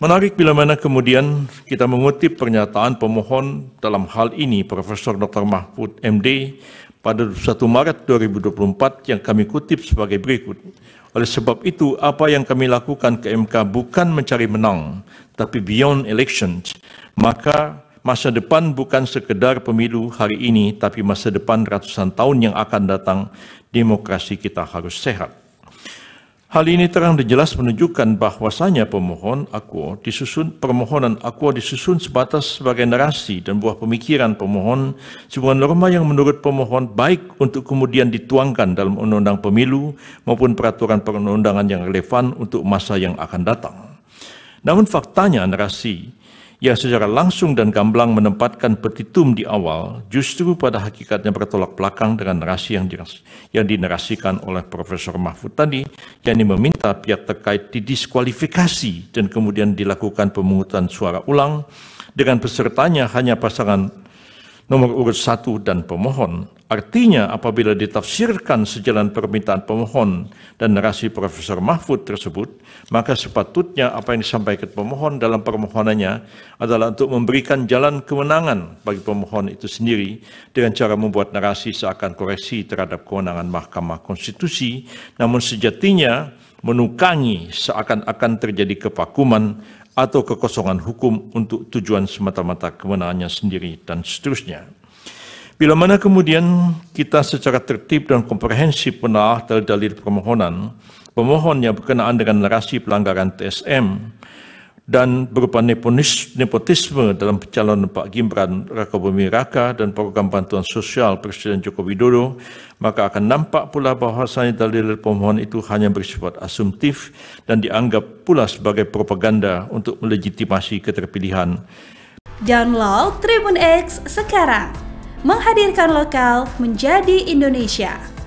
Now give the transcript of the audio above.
Menarik bila mana kemudian kita mengutip pernyataan pemohon dalam hal ini Profesor Dr. Mahfud MD pada 1 Maret 2024 yang kami kutip sebagai berikut. Oleh sebab itu, apa yang kami lakukan ke MK bukan mencari menang, tapi beyond elections. Maka masa depan bukan sekedar pemilu hari ini, tapi masa depan ratusan tahun yang akan datang, demokrasi kita harus sehat. Hal ini terang dan jelas menunjukkan bahwasanya pemohon akuo disusun permohonan akuo disusun sebatas sebagai narasi dan buah pemikiran pemohon sebuah norma yang menurut pemohon baik untuk kemudian dituangkan dalam undang-undang pemilu maupun peraturan perundangan yang relevan untuk masa yang akan datang. Namun faktanya narasi yang secara langsung dan gamblang menempatkan petitum di awal justru pada hakikatnya bertolak belakang dengan narasi yang, yang dinarasikan oleh Profesor Mahfud tadi, yakni meminta pihak terkait didiskualifikasi dan kemudian dilakukan pemungutan suara ulang dengan pesertanya hanya pasangan nomor urut satu dan pemohon. Artinya apabila ditafsirkan sejalan permintaan pemohon dan narasi Profesor Mahfud tersebut, maka sepatutnya apa yang disampaikan pemohon dalam permohonannya adalah untuk memberikan jalan kemenangan bagi pemohon itu sendiri dengan cara membuat narasi seakan koreksi terhadap kewenangan Mahkamah Konstitusi, namun sejatinya menukangi seakan-akan terjadi kepakuman atau kekosongan hukum untuk tujuan semata-mata kemenangannya sendiri dan seterusnya. Bila mana kemudian kita secara tertib dan komprehensif menelaah dalil-dalil permohonan, pemohon yang berkenaan dengan narasi pelanggaran TSM, dan berupa nepotisme dalam pencalonan Pak Gibran Raka Bumi Raka dan program bantuan sosial Presiden Joko Widodo, maka akan nampak pula bahwasanya dalil pemohon itu hanya bersifat asumtif dan dianggap pula sebagai propaganda untuk melegitimasi keterpilihan. Download Tribun X sekarang, menghadirkan lokal menjadi Indonesia.